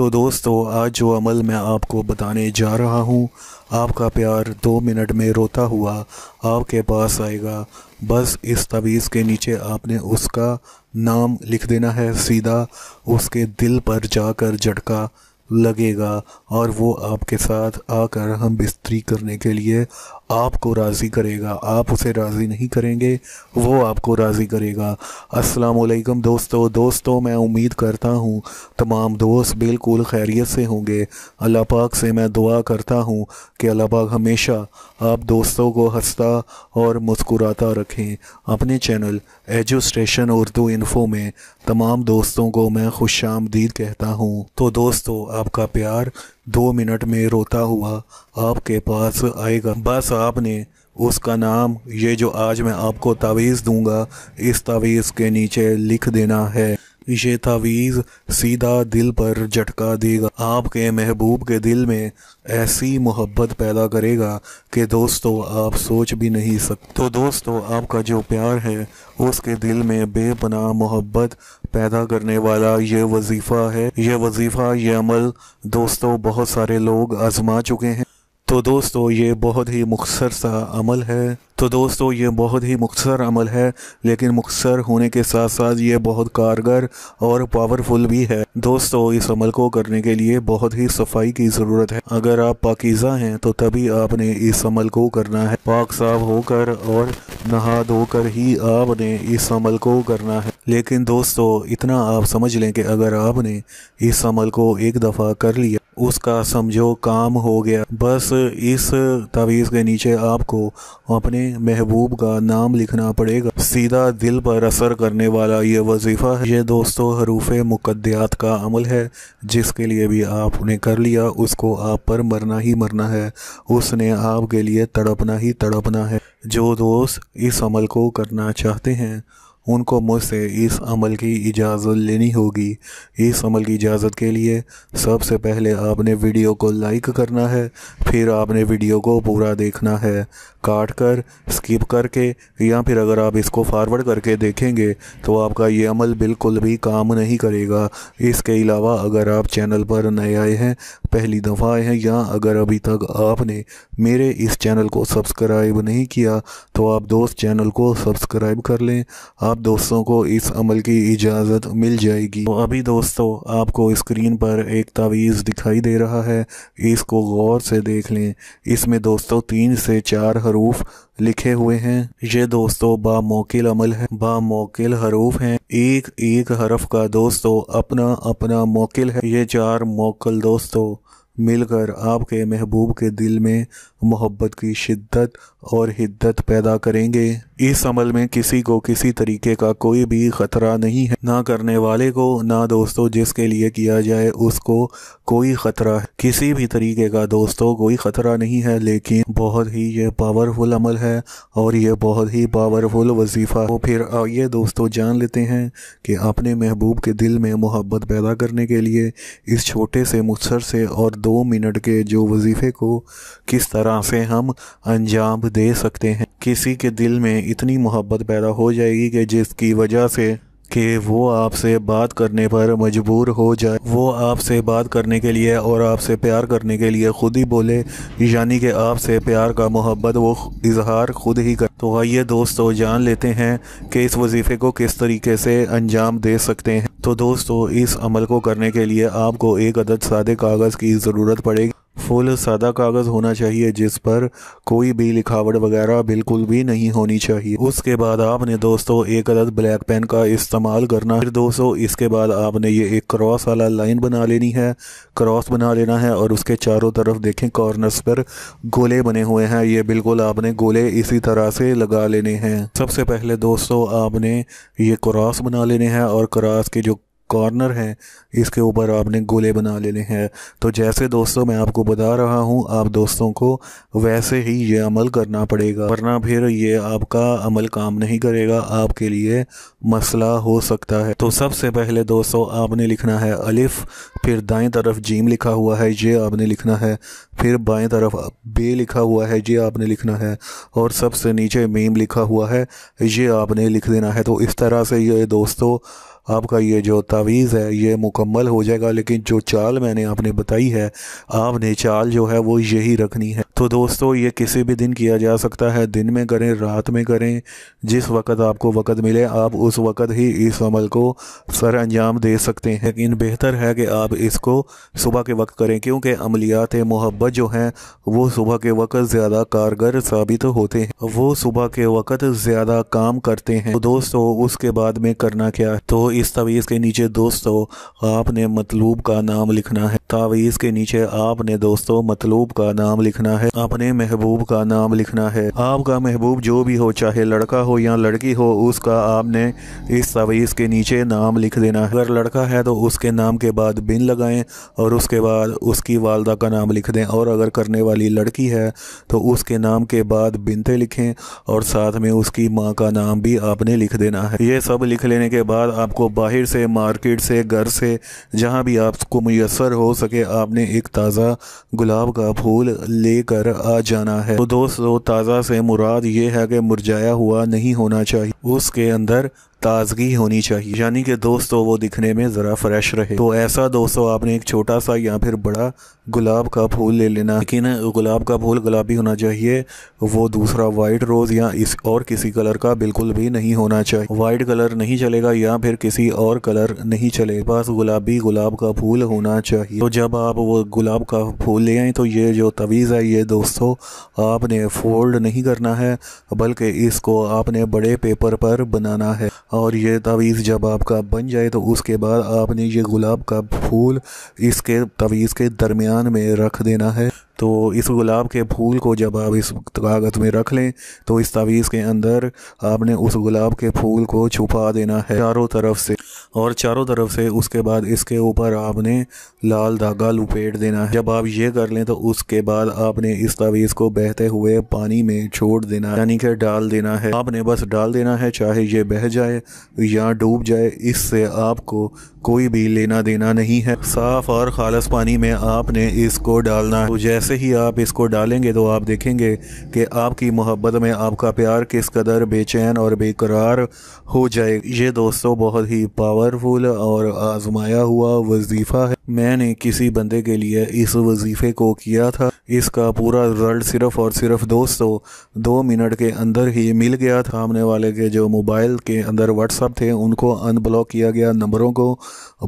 तो दोस्तों आज जो अमल मैं आपको बताने जा रहा हूँ आपका प्यार दो मिनट में रोता हुआ आपके पास आएगा बस इस तवीज़ के नीचे आपने उसका नाम लिख देना है सीधा उसके दिल पर जाकर झटका लगेगा और वो आपके साथ आकर हम बिस्तरी करने के लिए आपको राज़ी करेगा आप उसे राज़ी नहीं करेंगे वो आपको राज़ी करेगा अस्सलाम वालेकुम दोस्तों दोस्तों मैं उम्मीद करता हूँ तमाम दोस्त बिल्कुल खैरियत से होंगे अल्लाह पाक से मैं दुआ करता हूँ कि अल्लाह पाक हमेशा आप दोस्तों को हंसता और मुस्कुराता रखें अपने चैनल एजुस्टेशन उर्दू इन्फो में तमाम दोस्तों को मैं खुश आमदीद कहता हूँ तो दोस्तों आपका प्यार दो मिनट में रोता हुआ आपके पास आएगा बस आपने उसका नाम ये जो आज मैं आपको तावीज़ दूंगा इस तावीज़ के नीचे लिख देना है ये तावीज़ सीधा दिल पर झटका देगा आपके महबूब के दिल में ऐसी मोहब्बत पैदा करेगा कि दोस्तों आप सोच भी नहीं सकते तो दोस्तों आपका जो प्यार है उसके दिल में बेपना मोहब्बत पैदा करने वाला ये वजीफ़ा है यह वजीफ़ा ये अमल दोस्तों बहुत सारे लोग आजमा चुके हैं तो दोस्तों ये बहुत ही मुखसर सा अमल है तो दोस्तों ये बहुत ही मुखसर अमल है लेकिन मुखसर होने के साथ साथ ये बहुत कारगर और पावरफुल भी है दोस्तों इस अमल को करने के लिए बहुत ही सफाई की ज़रूरत है अगर आप पाकिज़ा हैं तो तभी आपने इस अमल को करना है पाक साफ होकर और नहा धोकर ही आपने इस अमल को करना है लेकिन दोस्तों इतना आप समझ लें कि अगर आपने इस अमल को एक दफ़ा कर लिया उसका समझो काम हो गया बस इस तावीज़ के नीचे आपको अपने महबूब का नाम लिखना पड़ेगा सीधा दिल पर असर करने वाला ये वजीफ़ा है ये दोस्तों हरूफ मुकद्दयात का अमल है जिसके लिए भी आपने कर लिया उसको आप पर मरना ही मरना है उसने आपके लिए तड़पना ही तड़पना है जो दोस्त इस अमल को करना चाहते हैं उनको मुझसे इस अमल की इजाज़त लेनी होगी इस अमल की इजाज़त के लिए सबसे पहले आपने वीडियो को लाइक करना है फिर आपने वीडियो को पूरा देखना है काट कर स्किप करके या फिर अगर आप इसको फारवर्ड करके देखेंगे तो आपका ये अमल बिल्कुल भी काम नहीं करेगा इसके अलावा अगर आप चैनल पर नए आए हैं पहली दफ़ा है या अगर अभी तक आपने मेरे इस चैनल को सब्सक्राइब नहीं किया तो आप दोस्त चैनल को सब्सक्राइब कर लें आप दोस्तों को इस अमल की इजाज़त मिल जाएगी तो अभी दोस्तों आपको स्क्रीन पर एक तावीज़ दिखाई दे रहा है इसको गौर से देख लें इसमें दोस्तों तीन से चार हरूफ लिखे हुए हैं ये दोस्तों बामोकिल अमल है बामोकिल हरूफ हैं एक एक हरफ का दोस्तों अपना अपना मोकिल है ये चार मोकल दोस्तों मिलकर आपके महबूब के दिल में मोहब्बत की शिद्दत और हिद्दत पैदा करेंगे इस अमल में किसी को किसी तरीके का कोई भी ख़तरा नहीं है ना करने वाले को ना दोस्तों जिसके लिए किया जाए उसको कोई ख़तरा किसी भी तरीके का दोस्तों कोई ख़तरा नहीं है लेकिन बहुत ही ये पावरफुल अमल है और ये बहुत ही पावरफुल वजीफ़ा तो फिर आइए दोस्तों जान लेते हैं कि अपने महबूब के दिल में मोहब्बत पैदा करने के लिए इस छोटे से मुसर से और दो मिनट के जो वजीफ़े को किस तरह से हम अंजाम दे सकते हैं किसी के दिल में इतनी मोहब्बत पैदा हो जाएगी कि जिसकी वजह से कि वो आपसे बात करने पर मजबूर हो जाए वो आपसे बात करने के लिए और आपसे प्यार करने के लिए ख़ुद ही बोले यानी कि आपसे प्यार का मोहब्बत वो इजहार खुद ही कर तो आइए दोस्तों जान लेते हैं कि इस वजीफ़े को किस तरीके से अंजाम दे सकते हैं तो दोस्तों इस अमल को करने के लिए आपको एक अदद सादे कागज़ की ज़रूरत पड़ेगी फुल सादा कागज़ होना चाहिए जिस पर कोई भी लिखावट वगैरह बिल्कुल भी नहीं होनी चाहिए उसके बाद आपने दोस्तों एक अदद ब्लैक पेन का इस्तेमाल करना फिर दोस्तों इसके बाद आपने ये एक क्रॉस वाला लाइन बना लेनी है क्रॉस बना लेना है और उसके चारों तरफ देखें कॉर्नर्स पर गोले बने हुए हैं ये बिल्कुल आपने गोले इसी तरह से लगा लेने हैं सबसे पहले दोस्तों आपने ये क्रॉस बना लेने हैं और क्रॉस के जो कॉर्नर हैं इसके ऊपर आपने गोले बना लेने हैं तो जैसे दोस्तों मैं आपको बता रहा हूँ आप दोस्तों को वैसे ही ये अमल करना पड़ेगा वरना फिर ये आपका अमल काम नहीं करेगा आपके लिए मसला हो सकता है तो सबसे पहले दोस्तों आपने लिखना है अलिफ़ फिर दाएं तरफ जीम लिखा हुआ है ये आपने लिखना है फिर बाएं तरफ बे लिखा हुआ है ये आपने लिखना है और सबसे नीचे मीम लिखा हुआ है ये आपने लिख देना है तो इस तरह से ये दोस्तों आपका ये जो तावीज़ है ये मुकम्मल हो जाएगा लेकिन जो चाल मैंने आपने बताई है आपने चाल जो है वो यही रखनी है तो दोस्तों ये किसी भी दिन किया जा सकता है दिन में करें रात में करें जिस वक्त आपको वक्त मिले आप उस वक्त ही इस अमल को सर अंजाम दे सकते हैं लेकिन बेहतर है कि आप इसको सुबह के वक्त करें क्योंकि अमलियात मोहब्बत जो हैं वो सुबह के वक्त ज़्यादा कारगर साबित होते हैं वो सुबह के वक्त ज़्यादा काम करते हैं तो दोस्तों उसके बाद में करना क्या है तो तवीज़ के नीचे दोस्तों आपने मतलूब का नाम लिखना है तावीज़ के नीचे आपने दोस्तों मतलूब का नाम लिखना है अपने महबूब का नाम लिखना है आपका महबूब जो भी हो चाहे लड़का हो या लड़की हो उसका आपने इस तावीज़ के नीचे नाम लिख देना है अगर लड़का है तो उसके नाम के बाद बिन लगाएं और उसके बाद उसकी वालदा का नाम लिख दें और अगर करने वाली लड़की है तो उसके नाम के बाद बिनते लिखें और साथ में उसकी माँ का नाम भी आपने लिख देना है ये सब लिख लेने के बाद आपको बाहर से मार्केट से घर से जहाँ भी आपको मैसर हो सके आपने एक ताज़ा गुलाब का फूल लेकर आ जाना है तो दोस्तों ताज़ा से मुराद ये है कि मुरझाया हुआ नहीं होना चाहिए उसके अंदर ताज़गी होनी चाहिए यानी कि दोस्तों वो दिखने में ज़रा फ्रेश रहे तो ऐसा दोस्तों आपने एक छोटा सा या फिर बड़ा गुलाब का फूल ले लेना लेकिन गुलाब का फूल गुलाबी होना चाहिए वो दूसरा वाइट रोज़ या इस और किसी कलर का बिल्कुल भी नहीं होना चाहिए वाइट कलर नहीं चलेगा या फिर किसी और कलर नहीं चलेगा बस गुलाबी गुलाब का फूल होना चाहिए तो जब आप वो गुलाब का फूल ले आए तो ये जो तवीज़ है ये दोस्तों आपने फोल्ड नहीं करना है बल्कि इसको आपने बड़े पेपर पर बनाना है और ये तवीज़ जब आपका बन जाए तो उसके बाद आपने ये गुलाब का फूल इसके तवीज़ के दरमियान में रख देना है तो इस गुलाब के फूल को जब आप इस कागज़ में रख लें तो इस तवीज़ के अंदर आपने उस गुलाब के फूल को छुपा देना है चारों तरफ से और चारों तरफ से उसके बाद इसके ऊपर आपने लाल धागा लपेट देना है जब आप ये कर लें तो उसके बाद आपने इस तावीज़ को बहते हुए पानी में छोड़ देना यानी कि डाल देना है आपने बस डाल देना है चाहे ये बह जाए या डूब जाए इससे आपको कोई भी लेना देना नहीं है साफ और खालस पानी में आपने इसको डालना है तो जैसे ही आप इसको डालेंगे तो आप देखेंगे कि आपकी मोहब्बत में आपका प्यार किस कदर बेचैन और बेकरार हो जाए ये दोस्तों बहुत ही पावरफुल और आजमाया हुआ वजीफ़ा है मैंने किसी बंदे के लिए इस वजीफे को किया था इसका पूरा रिजल्ट सिर्फ और सिर्फ दोस्तों दो मिनट के अंदर ही मिल गया था सामने वाले के जो मोबाइल के अंदर व्हाट्सअप थे उनको अनब्लॉक किया गया नंबरों को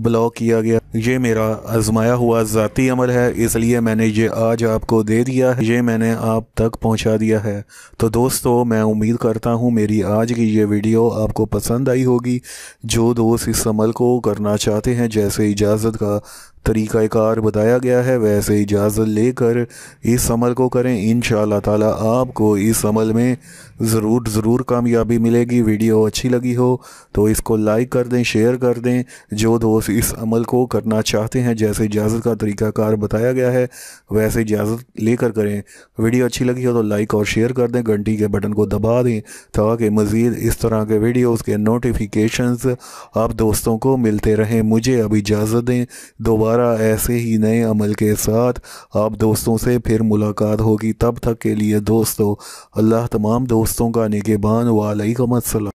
ब्लॉक किया गया ये मेरा आजमाया हुआ ज़ाती अमल है इसलिए मैंने ये आज आपको दे दिया है ये मैंने आप तक पहुँचा दिया है तो दोस्तों मैं उम्मीद करता हूँ मेरी आज की ये वीडियो आपको पसंद आई होगी जो दोस्त इस अमल को करना चाहते हैं जैसे इजाज़त का तरीक़ाकार बताया गया है वैसे इजाज़त लेकर इस अमल को करें इन ताला आपको इस अमल में ज़रूर ज़रूर कामयाबी मिलेगी वीडियो अच्छी लगी हो तो इसको लाइक कर दें शेयर कर दें जो दोस्त इस अमल को करना चाहते हैं जैसे इजाज़त का तरीक़ाकार बताया गया है वैसे इजाज़त लेकर करें वीडियो अच्छी लगी हो तो लाइक और शेयर कर दें घंटी के बटन को दबा दें ताकि मज़ीद इस तरह के वीडियोज़ के नोटिफिकेशन आप दोस्तों को मिलते रहें मुझे अब इजाज़त दें दोबारा दोबारा ऐसे ही नए अमल के साथ आप दोस्तों से फिर मुलाकात होगी तब तक के लिए दोस्तों अल्लाह तमाम दोस्तों का निगेबान वालेकुम असलम